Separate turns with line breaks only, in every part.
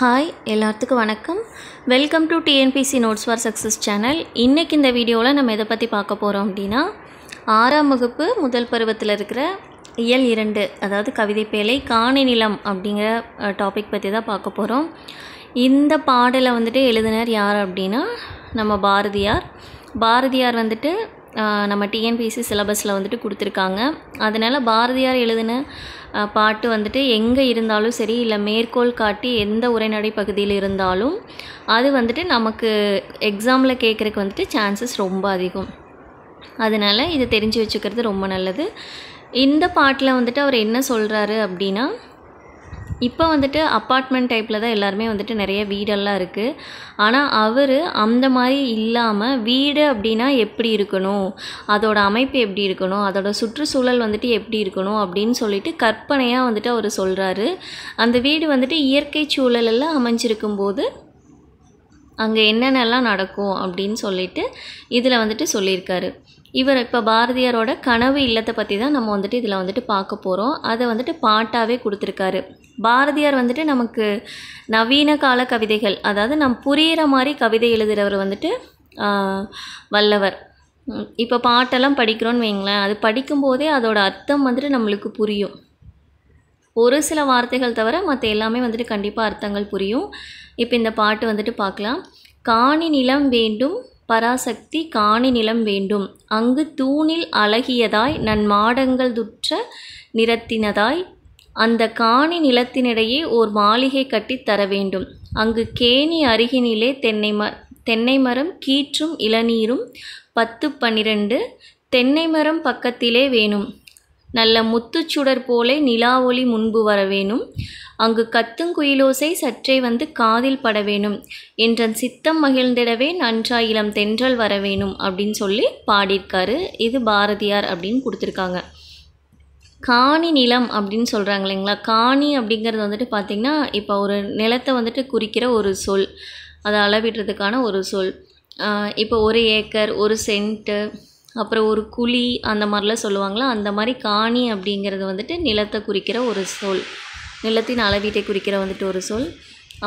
Hi எல்லாத்துக்கும் வணக்கம் welcome to TNPSC notes for success channel இன்றைக்கி இந்த வீடியோவில் நம்ம எதை பற்றி பார்க்க போகிறோம் அப்படின்னா ஆறாம் வகுப்பு முதல் பருவத்தில் இருக்கிற இயல் இரண்டு அதாவது கவிதை பேலை காணி நிலம் அப்படிங்கிற டாபிக் பற்றி தான் பார்க்க போகிறோம் இந்த பாடலை வந்துட்டு எழுதினர் யார் அப்படின்னா நம்ம பாரதியார் பாரதியார் வந்துட்டு நம்ம டிஎன்பிசி சிலபஸில் வந்துட்டு கொடுத்துருக்காங்க அதனால் பாரதியார் எழுதின பாட்டு வந்துட்டு எங்கே இருந்தாலும் சரி இல்லை மேற்கோள் காட்டி எந்த உரைநடை பகுதியில் இருந்தாலும் அது வந்துட்டு நமக்கு எக்ஸாமில் கேட்குறக்கு வந்துட்டு சான்சஸ் ரொம்ப அதிகம் அதனால் இது தெரிஞ்சு வச்சுக்கிறது ரொம்ப நல்லது இந்த பாட்டில் வந்துட்டு அவர் என்ன சொல்கிறாரு அப்படின்னா இப்போ வந்துட்டு அப்பார்ட்மெண்ட் டைப்பில் தான் எல்லாருமே வந்துட்டு நிறைய வீடெல்லாம் இருக்குது ஆனால் அவர் அந்த மாதிரி இல்லாமல் வீடு அப்படின்னா எப்படி இருக்கணும் அதோட அமைப்பு எப்படி இருக்கணும் அதோட சுற்றுச்சூழல் வந்துட்டு எப்படி இருக்கணும் அப்படின்னு சொல்லிட்டு கற்பனையாக வந்துட்டு அவர் சொல்கிறாரு அந்த வீடு வந்துட்டு இயற்கை சூழலில் அமைஞ்சிருக்கும் போது அங்கே என்னென்னலாம் நடக்கும் அப்படின்னு சொல்லிட்டு இதில் வந்துட்டு சொல்லியிருக்காரு இவர் இப்போ பாரதியாரோட கனவு இல்லத்தை பற்றி தான் நம்ம வந்துட்டு இதில் வந்துட்டு பார்க்க போகிறோம் அதை வந்துட்டு பாட்டாகவே கொடுத்துருக்காரு பாரதியார் வந்துட்டு நமக்கு நவீன கால கவிதைகள் அதாவது நம் புரிகிற மாதிரி கவிதை எழுதுகிறவர் வந்துட்டு வல்லவர் இப்போ பாட்டெல்லாம் படிக்கிறோன்னு வைங்களேன் அது படிக்கும்போதே அதோட அர்த்தம் வந்துட்டு நம்மளுக்கு புரியும் ஒரு சில வார்த்தைகள் தவிர மற்ற எல்லாமே வந்துட்டு கண்டிப்பாக அர்த்தங்கள் புரியும் இப்போ இந்த பாட்டு வந்துட்டு பார்க்கலாம் காணி நிலம் வேண்டும் பராசக்தி காணி நிலம் வேண்டும் அங்கு தூணில் அழகியதாய் நன் மாடங்கள் துற்ற நிறத்தினதாய் அந்த காணி நிலத்தினிடையே ஓர் மாளிகை கட்டித் தர வேண்டும் அங்கு கேணி அருகினிலே தென்னை ம தென்னை மரம் கீற்றும் இளநீரும் பத்து பன்னிரண்டு தென்னை மரம் பக்கத்திலே வேணும் நல்ல முத்துச்சுடர் போலே நிலா ஒளி முன்பு வர வேணும் அங்கு கத்துங்குயிலோசை சற்றே வந்து காதில் பட வேணும் என்றன் சித்தம் மகிழ்ந்திடவே நன்றாய் இளம் தென்றல் வர வேணும் அப்படின்னு சொல்லி பாடியிருக்காரு இது பாரதியார் அப்படின்னு கொடுத்துருக்காங்க காணி நிலம் அப்படின்னு சொல்கிறாங்க இல்லைங்களா காணி அப்படிங்கிறது வந்துட்டு பார்த்திங்கன்னா இப்போ ஒரு நிலத்தை வந்துட்டு குறிக்கிற ஒரு சொல் அதை அளவிடுறதுக்கான ஒரு சொல் இப்போ ஒரு ஏக்கர் ஒரு சென்ட்டு அப்புறம் ஒரு குழி அந்த மாதிரிலாம் சொல்லுவாங்களா அந்த மாதிரி காணி அப்படிங்கிறது வந்துட்டு நிலத்தை குறிக்கிற ஒரு சொல் நிலத்தின் அளவீட்டை குறிக்கிற வந்துட்டு ஒரு சொல்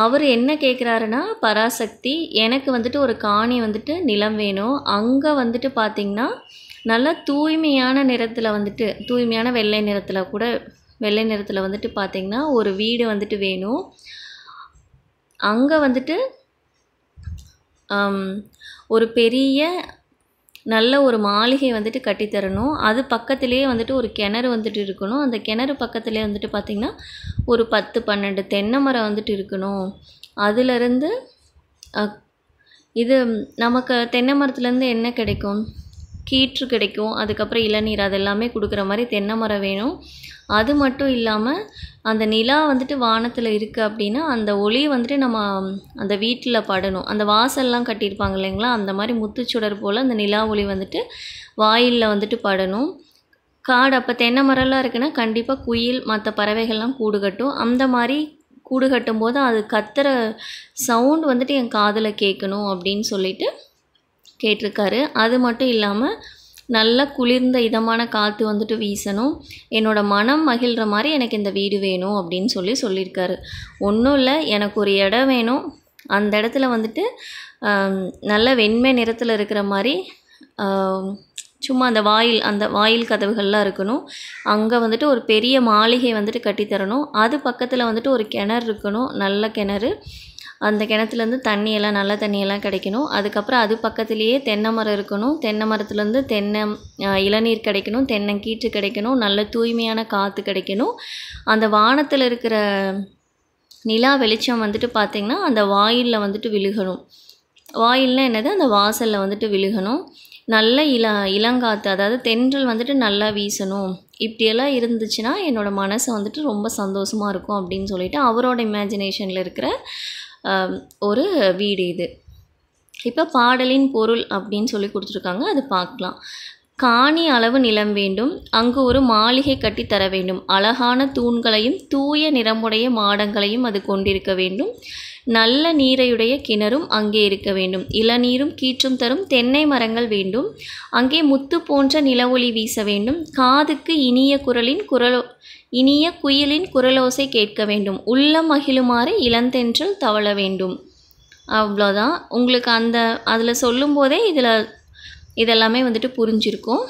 அவர் என்ன கேட்குறாருன்னா பராசக்தி எனக்கு வந்துட்டு ஒரு காணி வந்துட்டு நிலம் வேணும் அங்கே வந்துட்டு பார்த்திங்கன்னா நல்லா தூய்மையான நிறத்தில் வந்துட்டு தூய்மையான வெள்ளை நிறத்தில் கூட வெள்ளை நிறத்தில் வந்துட்டு பார்த்திங்கன்னா ஒரு வீடு வந்துட்டு வேணும் அங்கே வந்துட்டு ஒரு பெரிய நல்ல ஒரு மாளிகை வந்துட்டு கட்டித்தரணும் அது பக்கத்துலேயே வந்துட்டு ஒரு கிணறு வந்துட்டு இருக்கணும் அந்த கிணறு பக்கத்துலேயே வந்துட்டு பார்த்திங்கன்னா ஒரு பத்து பன்னெண்டு தென்னை மரம் வந்துட்டு இருக்கணும் அதுலேருந்து இது நமக்கு தென்னை மரத்துலேருந்து என்ன கிடைக்கும் கீற்று கிடைக்கும் அதுக்கப்புறம் இளநீர் அதெல்லாமே கொடுக்குற மாதிரி தென்னை மரம் வேணும் அது மட்டும் இல்லாமல் அந்த நிலா வந்துட்டு வானத்தில் இருக்குது அப்படின்னா அந்த ஒளி வந்துட்டு நம்ம அந்த வீட்டில் படணும் அந்த வாசல்லாம் கட்டியிருப்பாங்க இல்லைங்களா அந்த மாதிரி முத்துச்சுடர் போல் அந்த நிலா ஒளி வந்துட்டு வாயிலில் வந்துட்டு படணும் காடு அப்போ தென்னை மரம்லாம் இருக்குன்னா கண்டிப்பாக குயில் மற்ற பறவைகள்லாம் கூடு கட்டும் அந்த மாதிரி கூடு கட்டும் போது அது கத்துற சவுண்ட் வந்துட்டு என் காதில் கேட்கணும் அப்படின்னு சொல்லிட்டு கேட்டிருக்காரு அது மட்டும் இல்லாமல் நல்ல குளிர்ந்த இதமான காற்று வந்துட்டு வீசணும் என்னோடய மனம் மகிழ்கிற மாதிரி எனக்கு இந்த வீடு வேணும் அப்படின்னு சொல்லி சொல்லியிருக்காரு ஒன்றும் இல்லை எனக்கு ஒரு இடம் வேணும் அந்த இடத்துல வந்துட்டு நல்ல வெண்மை நிறத்தில் இருக்கிற மாதிரி சும்மா அந்த வாயில் அந்த வாயில் கதவுகள்லாம் இருக்கணும் அங்கே வந்துட்டு ஒரு பெரிய மாளிகை வந்துட்டு கட்டித்தரணும் அது பக்கத்தில் வந்துட்டு ஒரு கிணறு இருக்கணும் நல்ல கிணறு அந்த கிணத்துலேருந்து தண்ணியெல்லாம் நல்ல தண்ணியெல்லாம் கிடைக்கணும் அதுக்கப்புறம் அது பக்கத்துலேயே தென்னை மரம் இருக்கணும் தென்னை மரத்துலேருந்து தென்னை இளநீர் கிடைக்கணும் தென்னை கீற்று கிடைக்கணும் நல்ல தூய்மையான காற்று கிடைக்கணும் அந்த வானத்தில் இருக்கிற நிலா வெளிச்சம் வந்துட்டு பார்த்திங்கன்னா அந்த வாயிலில் வந்துட்டு விழுகணும் வாயில்னால் என்னது அந்த வாசலில் வந்துட்டு விழுகணும் நல்ல இள இளங்காற்று அதாவது தென்றல் வந்துட்டு நல்லா வீசணும் இப்படியெல்லாம் இருந்துச்சுன்னா என்னோடய மனசை வந்துட்டு ரொம்ப சந்தோஷமாக இருக்கும் அப்படின்னு சொல்லிட்டு அவரோட இமேஜினேஷனில் இருக்கிற ஒரு வீடு இது இப்போ பாடலின் பொருள் அப்படின்னு சொல்லி கொடுத்துருக்காங்க அது பார்க்கலாம் காணி அளவு நிலம் வேண்டும் அங்கு ஒரு மாளிகை கட்டி தர வேண்டும் அழகான தூண்களையும் தூய நிறமுடைய மாடங்களையும் அது கொண்டிருக்க வேண்டும் நல்ல நீரையுடைய கிணறும் அங்கே இருக்க வேண்டும் இளநீரும் கீற்றும் தரும் தென்னை மரங்கள் வேண்டும் அங்கே முத்து போன்ற ஒளி வீச வேண்டும் காதுக்கு இனிய குரலின் குரலோ இனிய குயிலின் குரலோசை கேட்க வேண்டும் உள்ளம் மகிழுமாறு இளந்தென்றல் தவழ வேண்டும் அவ்வளோதான் உங்களுக்கு அந்த அதில் சொல்லும்போதே இதில் இதெல்லாமே வந்துட்டு புரிஞ்சிருக்கும்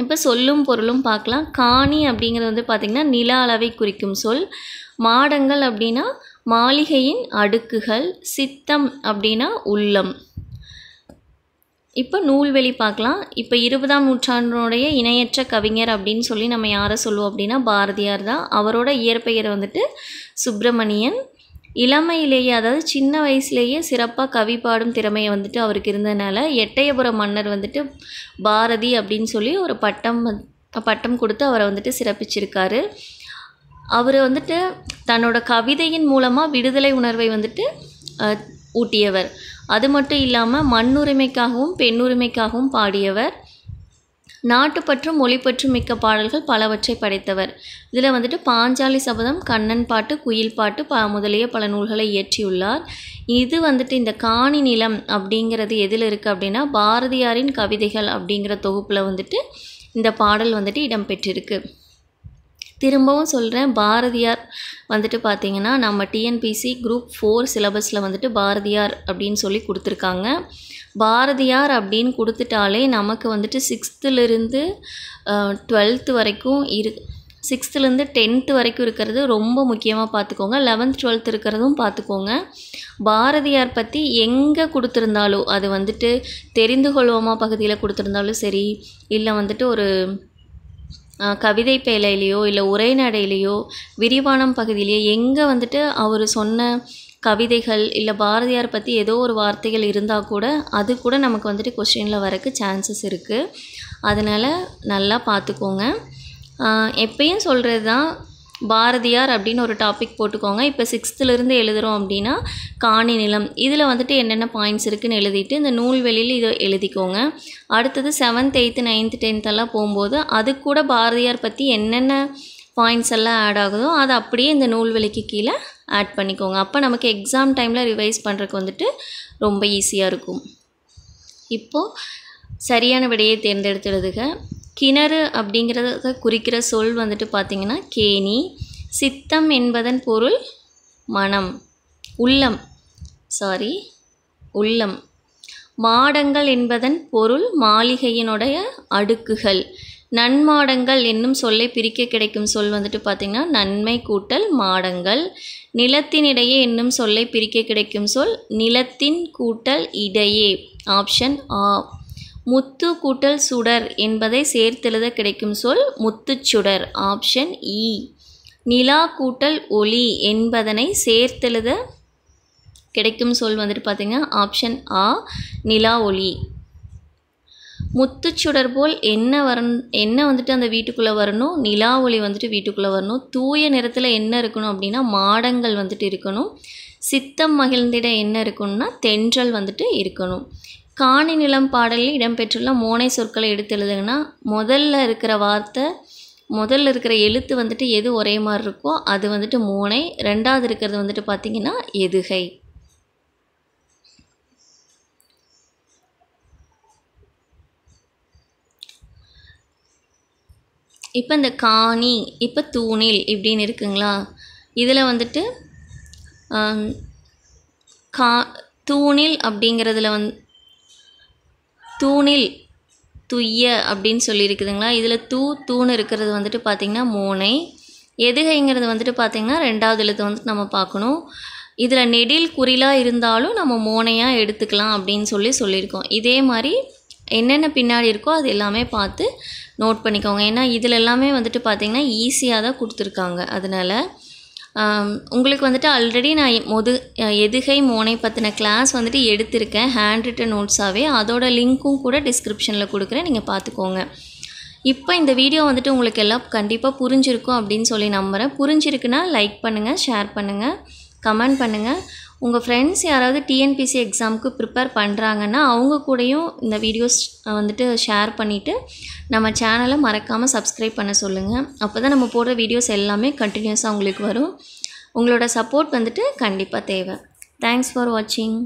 இப்போ சொல்லும் பொருளும் பார்க்கலாம் காணி அப்படிங்கிறது வந்து பார்த்திங்கன்னா நில அளவை குறிக்கும் சொல் மாடங்கள் அப்படின்னா மாளிகையின் அடுக்குகள் சித்தம் அப்படின்னா உள்ளம் இப்போ நூல்வெளி பார்க்கலாம் இப்போ இருபதாம் நூற்றாண்டினுடைய இணையற்ற கவிஞர் அப்படின்னு சொல்லி நம்ம யாரை சொல்லுவோம் அப்படின்னா பாரதியார் தான் அவரோட இயற்பெயர் வந்துட்டு சுப்பிரமணியன் இளமையிலேயே அதாவது சின்ன வயசுலேயே சிறப்பாக கவி பாடும் திறமையை வந்துட்டு அவருக்கு இருந்ததுனால எட்டயபுரம் மன்னர் வந்துட்டு பாரதி அப்படின்னு சொல்லி ஒரு பட்டம் பட்டம் கொடுத்து அவரை வந்துட்டு சிறப்பிச்சிருக்காரு அவர் வந்துட்டு தன்னோட கவிதையின் மூலமாக விடுதலை உணர்வை வந்துட்டு ஊட்டியவர் அது மட்டும் இல்லாமல் மண்ணுரிமைக்காகவும் பெண்ணுரிமைக்காகவும் பாடியவர் நாட்டுப்பற்றும் மொழிப்பற்றும் மிக்க பாடல்கள் பலவற்றை படைத்தவர் இதில் வந்துட்டு பாஞ்சாலி சபதம் கண்ணன் பாட்டு குயில் பாட்டு ப முதலிய பல நூல்களை இயற்றியுள்ளார் இது வந்துட்டு இந்த காணி நிலம் அப்படிங்கிறது எதில் இருக்குது அப்படின்னா பாரதியாரின் கவிதைகள் அப்படிங்கிற தொகுப்பில் வந்துட்டு இந்த பாடல் வந்துட்டு இடம்பெற்றிருக்கு திரும்பவும் சொல்கிறேன் பாரதியார் வந்துட்டு பார்த்திங்கன்னா நம்ம டிஎன்பிசி குரூப் ஃபோர் சிலபஸில் வந்துட்டு பாரதியார் அப்படின்னு சொல்லி கொடுத்துருக்காங்க பாரதியார் அப்படின்னு கொடுத்துட்டாலே நமக்கு வந்துட்டு சிக்ஸ்த்துலேருந்து டுவெல்த்து வரைக்கும் இரு சிக்ஸ்த்துலேருந்து டென்த்து வரைக்கும் இருக்கிறது ரொம்ப முக்கியமாக பார்த்துக்கோங்க லெவன்த் டுவெல்த் இருக்கிறதும் பார்த்துக்கோங்க பாரதியார் பற்றி எங்கே கொடுத்துருந்தாலும் அது வந்துட்டு தெரிந்து கொள்வோமா பகுதியில் கொடுத்துருந்தாலும் சரி இல்லை வந்துட்டு ஒரு கவிதை பேலையிலையோ இல்லை உரைநடையிலையோ விரிவானம் பகுதியிலையோ எங்கே வந்துட்டு அவர் சொன்ன கவிதைகள் இல்லை பாரதியார் பற்றி ஏதோ ஒரு வார்த்தைகள் இருந்தால் கூட அது கூட நமக்கு வந்துட்டு கொஸ்டினில் வரக்கு சான்சஸ் இருக்குது அதனால் நல்லா பார்த்துக்கோங்க எப்பயும் சொல்கிறது தான் பாரதியார் அப்படின்னு ஒரு டாபிக் போட்டுக்கோங்க இப்போ சிக்ஸ்த்துலேருந்து எழுதுகிறோம் அப்படின்னா காணி நிலம் இதில் வந்துட்டு என்னென்ன பாயிண்ட்ஸ் இருக்குதுன்னு எழுதிட்டு இந்த நூல் வெளியில் இதை எழுதிக்கோங்க அடுத்தது செவன்த் எயித்து நைன்த்து டென்த்தெல்லாம் போகும்போது அது கூட பாரதியார் பற்றி என்னென்ன பாயிண்ட்ஸ் எல்லாம் ஆட் ஆகுதோ அதை அப்படியே இந்த நூல்வெளிக்கு கீழே ஆட் பண்ணிக்கோங்க அப்போ நமக்கு எக்ஸாம் டைமில் ரிவைஸ் பண்ணுறதுக்கு வந்துட்டு ரொம்ப ஈஸியாக இருக்கும் இப்போது சரியான விடையை தேர்ந்தெடுத்துடுதுக கிணறு அப்படிங்கிறத குறிக்கிற சொல் வந்துட்டு பார்த்திங்கன்னா கேணி சித்தம் என்பதன் பொருள் மனம் உள்ளம் சாரி உள்ளம் மாடங்கள் என்பதன் பொருள் மாளிகையினுடைய அடுக்குகள் நன்மாடங்கள் என்னும் சொல்லை பிரிக்க கிடைக்கும் சொல் வந்துட்டு பார்த்திங்கன்னா நன்மை கூட்டல் மாடங்கள் நிலத்தினிடையே என்னும் சொல்லை பிரிக்க கிடைக்கும் சொல் நிலத்தின் கூட்டல் இடையே ஆப்ஷன் ஆ முத்து கூட்டல் சுடர் என்பதை சேர்த்தெழுத கிடைக்கும் சொல் முத்துச்சுடர் ஆப்ஷன் இ e. நிலா கூட்டல் ஒளி என்பதனை சேர்த்தெழுத கிடைக்கும் சொல் வந்துட்டு பார்த்திங்கன்னா ஆப்ஷன் ஆ நிலா ஒளி முத்துச்சுடர் போல் என்ன வர என்ன வந்துட்டு அந்த வீட்டுக்குள்ளே வரணும் நிலா ஒளி வந்துட்டு வீட்டுக்குள்ளே வரணும் தூய நிறத்தில் என்ன இருக்கணும் அப்படின்னா மாடங்கள் வந்துட்டு இருக்கணும் சித்தம் மகிழ்ந்திட என்ன இருக்கணும்னா தென்றல் வந்துட்டு இருக்கணும் காணி நிலம் பாடலில் இடம்பெற்றுள்ள மோனை சொற்களை எடுத்து எழுதுங்கன்னா முதல்ல இருக்கிற வார்த்தை முதல்ல இருக்கிற எழுத்து வந்துட்டு எது ஒரே மாதிரி இருக்கோ அது வந்துட்டு மோனை ரெண்டாவது இருக்கிறது வந்துட்டு பார்த்திங்கன்னா எதுகை இப்போ இந்த காணி இப்போ தூணில் இப்படின்னு இருக்குங்களா இதில் வந்துட்டு கா தூணில் அப்படிங்கிறதுல வந் தூணில் துய்ய அப்படின்னு சொல்லியிருக்குதுங்களா இதில் தூ தூணு இருக்கிறது வந்துட்டு பார்த்திங்கன்னா மூனை எதுகைங்கிறது வந்துட்டு பார்த்திங்கன்னா ரெண்டாவது எழுத்து வந்துட்டு நம்ம பார்க்கணும் இதில் நெடில் குறிலாக இருந்தாலும் நம்ம மோனையாக எடுத்துக்கலாம் அப்படின்னு சொல்லி சொல்லியிருக்கோம் இதே மாதிரி என்னென்ன பின்னாடி இருக்கோ அது எல்லாமே பார்த்து நோட் பண்ணிக்கோங்க ஏன்னா இதில் எல்லாமே வந்துட்டு பார்த்திங்கன்னா ஈஸியாக தான் கொடுத்துருக்காங்க அதனால் உங்களுக்கு வந்துட்டு ஆல்ரெடி நான் மொது எதுகை மோனை பற்றின கிளாஸ் வந்துட்டு எடுத்திருக்கேன் ஹேண்ட் ரிட்டன் நோட்ஸாகவே அதோட லிங்க்கும் கூட டிஸ்கிரிப்ஷனில் கொடுக்குறேன் நீங்கள் பார்த்துக்கோங்க இப்போ இந்த வீடியோ வந்துட்டு உங்களுக்கு எல்லாம் கண்டிப்பாக புரிஞ்சிருக்கும் அப்படின்னு சொல்லி நம்புகிறேன் புரிஞ்சிருக்குன்னா லைக் பண்ணுங்கள் ஷேர் பண்ணுங்கள் கமெண்ட் பண்ணுங்கள் உங்கள் ஃப்ரெண்ட்ஸ் யாராவது டிஎன்பிசி எக்ஸாமுக்கு ப்ரிப்பேர் பண்ணுறாங்கன்னா அவங்க கூடயும் இந்த வீடியோஸ் வந்துட்டு ஷேர் பண்ணிவிட்டு நம்ம சேனலை மறக்காமல் சப்ஸ்கிரைப் பண்ண சொல்லுங்கள் அப்போ தான் நம்ம போடுற வீடியோஸ் எல்லாமே கண்டினியூஸாக உங்களுக்கு வரும் உங்களோட சப்போர்ட் வந்துட்டு கண்டிப்பாக தேவை தேங்க்ஸ் ஃபார் வாட்சிங்